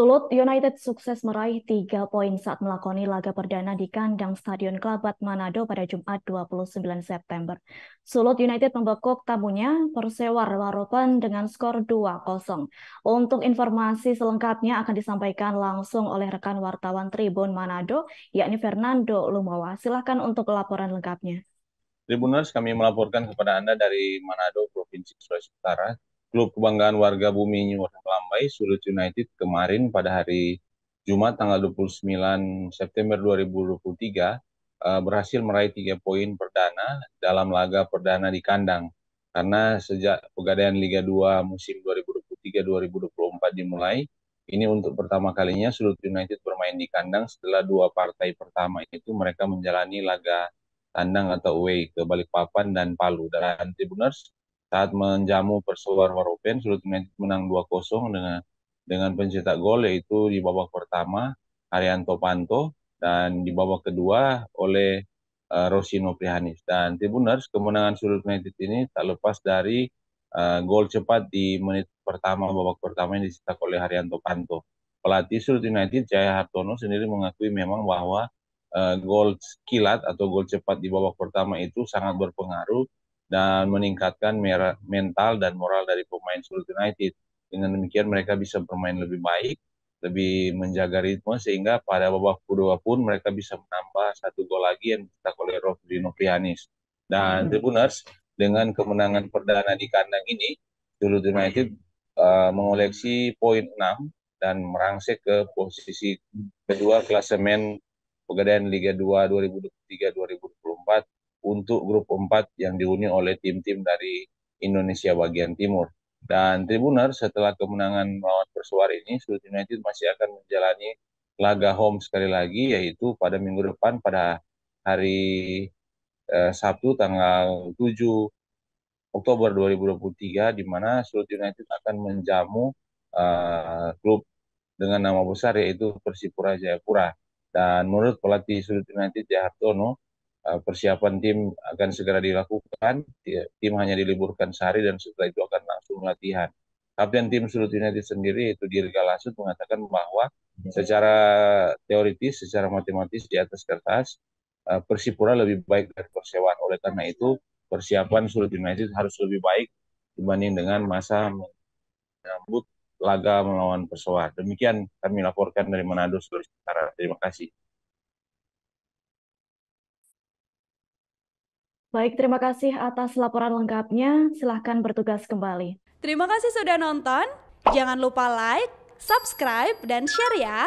Sulut United sukses meraih tiga poin saat melakoni laga perdana di kandang Stadion Kelabat Manado pada Jumat 29 September. Sulut United membekuk tamunya Persewa Waropen dengan skor 2-0. Untuk informasi selengkapnya akan disampaikan langsung oleh rekan wartawan Tribun Manado, yakni Fernando Lumawa. Silahkan untuk laporan lengkapnya. Tribuners, kami melaporkan kepada Anda dari Manado, Provinsi Sulawesi Utara klub kebanggaan warga bumi New Lambai, Sulut United kemarin pada hari Jumat tanggal 29 September 2023 eh, berhasil meraih tiga poin perdana dalam laga perdana di kandang. Karena sejak pegadaian Liga 2 musim 2023-2024 dimulai, ini untuk pertama kalinya Sulut United bermain di kandang setelah dua partai pertama itu mereka menjalani laga tandang atau away ke Balikpapan dan Palu. Dan Tribuners saat menjamu Perseruan Waropen, Sulut United menang 2-0 dengan dengan pencetak gol yaitu di babak pertama Arianto Panto dan di babak kedua oleh uh, Rosino Prihanis. Dan Tribuners kemenangan Sulut United ini tak lepas dari uh, gol cepat di menit pertama babak pertama yang dicetak oleh Haryanto Panto. Pelatih Sulut United Jaya Hartono sendiri mengakui memang bahwa uh, gol kilat atau gol cepat di babak pertama itu sangat berpengaruh dan meningkatkan mental dan moral dari pemain Sulut United. Dengan demikian mereka bisa bermain lebih baik, lebih menjaga ritme sehingga pada babak kedua pun mereka bisa menambah satu gol lagi yang dicetak oleh Rodrino Prianis. Dan hmm. Tribuners dengan kemenangan perdana di kandang ini, Sulut United uh, mengoleksi poin 6 dan merangsek ke posisi kedua klasemen Pegadaian Liga 2 2023-2024 untuk grup 4 yang dihuni oleh tim-tim dari Indonesia bagian timur. Dan Tribuner setelah kemenangan melawan Persuar ini, Sudut United masih akan menjalani laga home sekali lagi, yaitu pada minggu depan pada hari eh, Sabtu tanggal 7 Oktober 2023, di mana Sudut United akan menjamu eh, klub dengan nama besar yaitu Persipura Jayapura. Dan menurut pelatih Sudut United Jahartono, Eh, persiapan tim akan segera dilakukan. Tim hanya diliburkan sehari dan setelah itu akan langsung latihan. Kapten tim Sulut United sendiri itu Dirga Lasut mengatakan bahwa ya. secara teoritis, secara matematis di atas kertas eh, Persipura lebih baik dari Persewaan. Oleh karena itu persiapan Sulut United harus lebih baik dibanding dengan masa menyambut laga melawan Persewan. Demikian kami laporkan dari Manado, Sulawesi Utara. Terima kasih. Baik, terima kasih atas laporan lengkapnya. Silahkan bertugas kembali. Terima kasih sudah nonton. Jangan lupa like, subscribe, dan share ya.